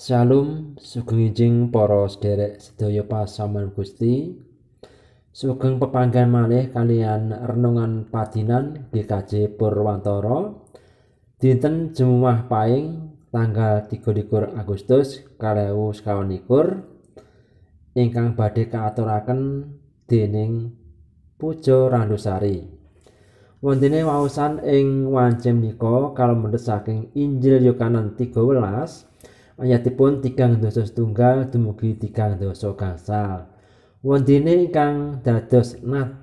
Jalum. sugeng ijing para sederek sedaya pasamel Gusti. Sugeng pepanggan malih kalian renungan padinan GKJ Purwantoro. Dinten Jumat Paing tanggal 3 Agustus 2021 ingkang badhe kaaturaken dening Pujo Randusari. Wontene wawasan ing wancem nika kalmendhes saking Injil Yohanes 13 ayatipun tigang dosa setunggal dumugi tigang dosa gangsal wondene ingkang dados nat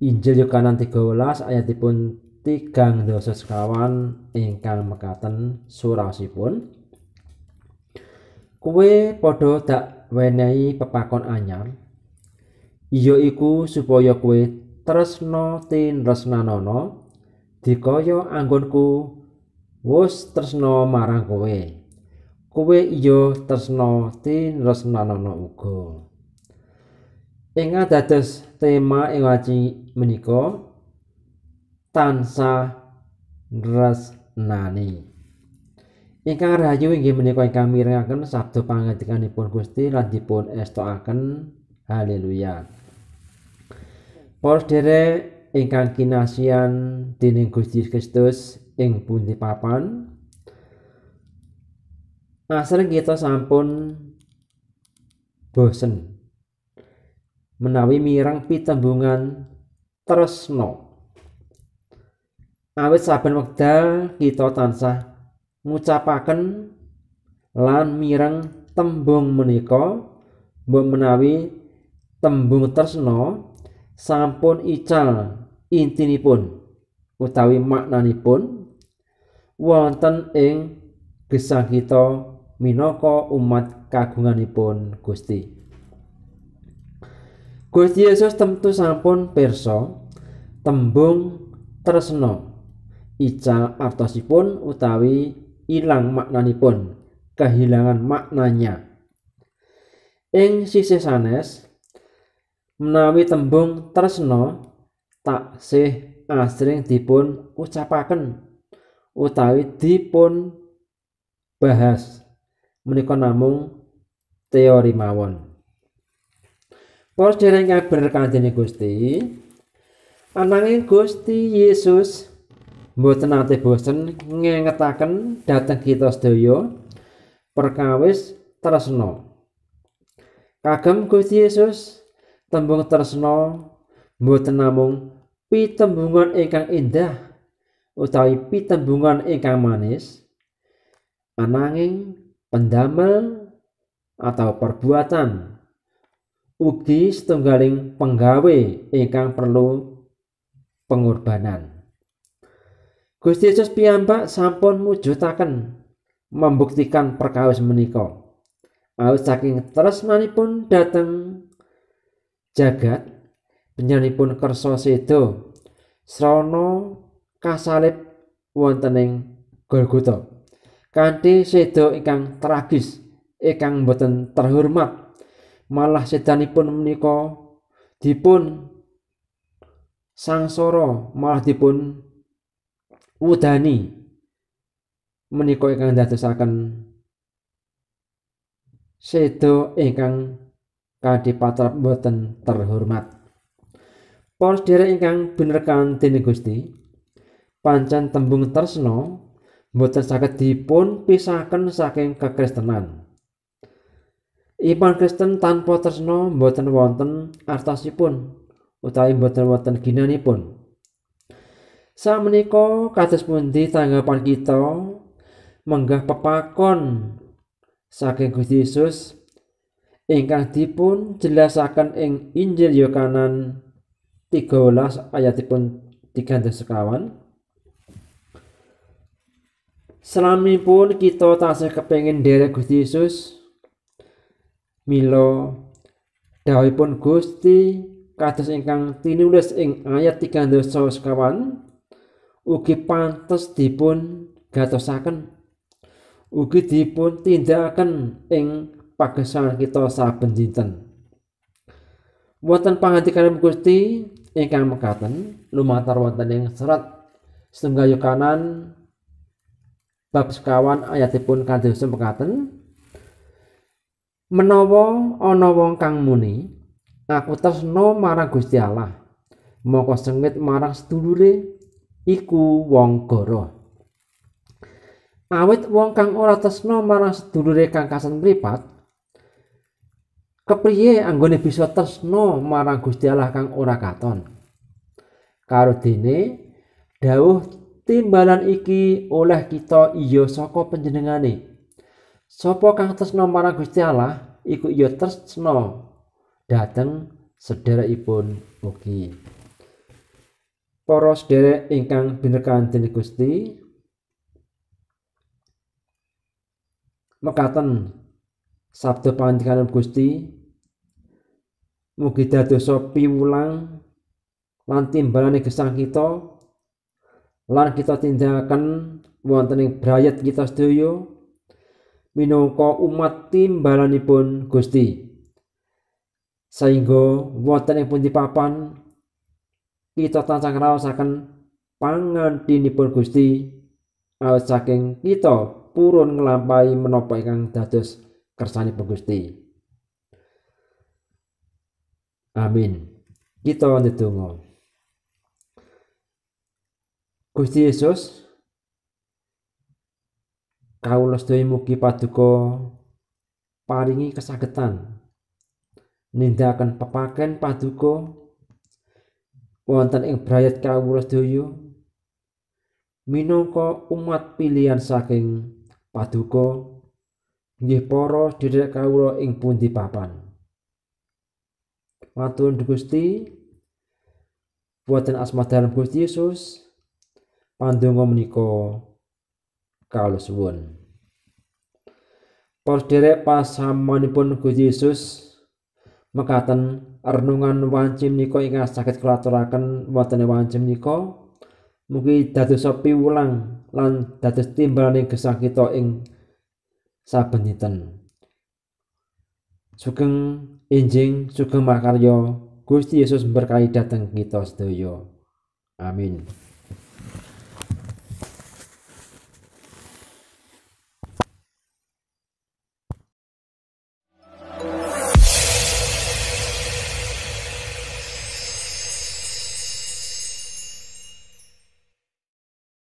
Injil Yohanan 13 ayatipun tigang dosa sekawan ingkang mekaten surasipun Kue podo dak wenehi pepakon anyar iya iku supaya kuwe tresno tinresnanono yo anggonku wis tresna marang kowe. Kowe iya tresna tinresnanana uga. Ing dados tema ing waji menika tansah resnani. Ingkang rahayu inggih menika ingkang mirengaken sabda pangandikanipun Gusti lan dipun estokaken. Haleluya. Para dere ingkang kinasian dening Gusti Kristus ing di papan asring nah, kita sampun bosen menawi mirang pitembungan tresno awit nah, saben wekdal kita tansah ngucapaken lan mirang tembung menika mbok menawi tembung tresna sampun ical intinipun utawi maknanipun wonten ing gesang kita minangka umat kagunganipun Gusti. Gusti Yesus tentu sampun pirsa tembung tresno. Ica artosipun utawi ilang maknanipun, kehilangan maknanya. Ing sisih sanes menawi tembung tresno taksih asring dipun ucapaken utawi dipun bahas menika namung teori mawon. Porsi ringkang berkandine Gusti ananging Gusti Yesus mboten nate bosen ngengetaken dhateng kita sedaya perkawis tresna. Kagem Gusti Yesus tembung tresna mboten namung pitembungan ingkang indah utawi pitembungan ingkang manis ananging pendamel atau perbuatan ugi setunggaling penggawe ingkang perlu pengorbanan Gusti Yesus piyambak sampun mujutaken membuktikan perkawis menika awit saking tresnanipun dateng jagat panjenenganipun kersa sedo srana kasalib wontening Golgota. Kanthi sedo ingkang tragis ingkang boten terhormat malah sedanipun menika dipun sangsara malah dipun udani menika ingkang dadosaken sedo ingkang kadipatra boten terhormat. Pos dere ingkang bener kan Gusti, Pancan tembung tresno mboten saged dipun pisahaken saking kekristenan. Iman Kristen tanpa tresno mboten wonten artosipun utawi mboten wonten ginanipun. Sameneika kados pundi tanggapan kita menggah pepakon saking Gusti Yesus ingkang dipun jelasaken ing Injil Yohanes 13 ayatipun 3 sekawan. Selami pun kita tasih kepengen derek Gusti Yesus. Milo dawipun Gusti kados ingkang tinulis ing ayat 300 sekawan ugi pantes dipun gatosaken ugi dipun tindakan ing pagesangan kita saben dinten. Wonten pangantikan Gusti ingkang mekaten lumantar wonten ing serat setengah bab sekawan ayatipun kanthi sempekaten menawa ana wong kang muni aku tresno marang Gusti Allah moko sengit marang sedulure iku wong goro awit wong kang ora tresno marang sedulure kang kasan mripat kepriye anggone bisa tresno marang Gusti Allah kang ora katon karo dene dawuh timbalan iki oleh kita iya saka panjenengane. Sapa kang tresna marang Gusti Allah iku iya tresna dhateng sedherekipun ugi. Para sedherek ingkang binerkahan dening Gusti mekaten sabda panjenengan Gusti mugi dadosa piwulang lan timbalane gesang kita lan kita tindakan wonten ing brayat kita sedaya minangka umat timbalanipun Gusti saengga wonten ing pundi papan kita tansah ngraosaken pangantinipun Gusti awet saking kita purun nglampahi menapa ingkang dados kersanipun Gusti Amin kita ndedonga Gusti Yesus kawula sedaya mugi paduka paringi kesagetan akan pepaken paduka wonten ing brayat kawula sedaya minangka umat pilihan saking paduka inggih para dherek kawula ing di papan matur Gusti buatan asma dalam Gusti Yesus Pandonga menika kawula suwun. Para sederek pasamanipun Gusti Yesus mekaten renungan wanci menika ingkang saged kula aturaken wonten wanci menika mugi dados wulang lan dados timbalan gesang kita ing saben dinten. Sugeng enjing sugeng makarya Gusti Yesus berkahi dateng kita sedaya. Amin.